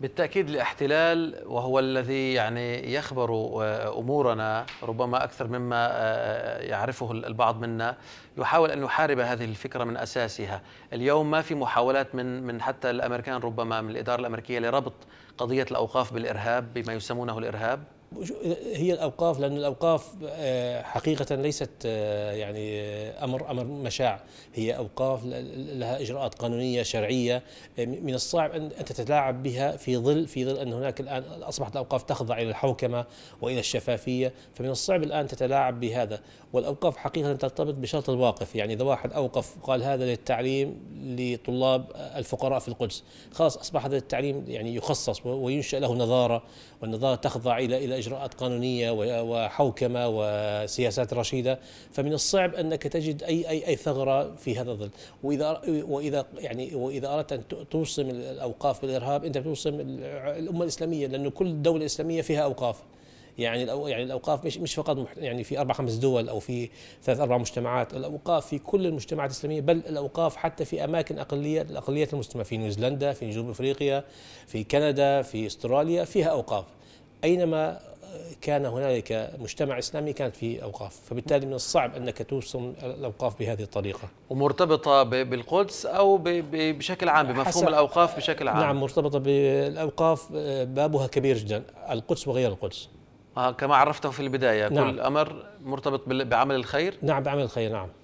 بالتأكيد الاحتلال وهو الذي يعني يخبر آه، أمورنا ربما أكثر مما آه، آه، يعرفه البعض منا يحاول أن يحارب هذه الفكرة من أساسها اليوم ما في محاولات من, من حتى الأمريكان ربما من الإدارة الأمريكية لربط قضية الأوقاف بالإرهاب بما يسمونه الإرهاب هي الاوقاف لان الاوقاف آه، حقيقه ليست آه، يعني آه، امر امر مشاع هي اوقاف لها اجراءات قانونيه شرعيه من الصعب ان تتلاعب بها في ظل في ظل ان هناك الان اصبحت الاوقاف تخضع الى الحوكمه والى الشفافيه فمن الصعب الان تتلاعب بهذا والاوقاف حقيقه ترتبط بشرط الواقف يعني اذا واحد اوقف قال هذا للتعليم لطلاب الفقراء في القدس خلاص اصبح هذا التعليم يعني يخصص وينشا له نظاره والنظاره تخضع الى الى إجراءات قانونية وحوكمة وسياسات رشيدة فمن الصعب أنك تجد أي أي أي ثغرة في هذا الظل وإذا وإذا يعني وإذا أردت أن توصم الأوقاف بالإرهاب أنت بتوصم الأمة الإسلامية لأنه كل دولة إسلامية فيها أوقاف يعني يعني الاوقاف مش مش فقط يعني في اربع خمس دول او في ثلاث اربع مجتمعات، الاوقاف في كل المجتمعات الاسلاميه بل الاوقاف حتى في اماكن اقليه الاقليات المسلمه في نيوزيلندا، في جنوب افريقيا، في كندا، في استراليا فيها اوقاف. اينما كان هنالك مجتمع اسلامي كانت فيه اوقاف، فبالتالي من الصعب انك توصم الاوقاف بهذه الطريقه. ومرتبطه بالقدس او بشكل عام بمفهوم الاوقاف بشكل عام. نعم مرتبطه بالاوقاف بابها كبير جدا، القدس وغير القدس. آه، كما عرفته في البدايه، نعم. كل امر مرتبط بعمل الخير؟ نعم بعمل الخير نعم.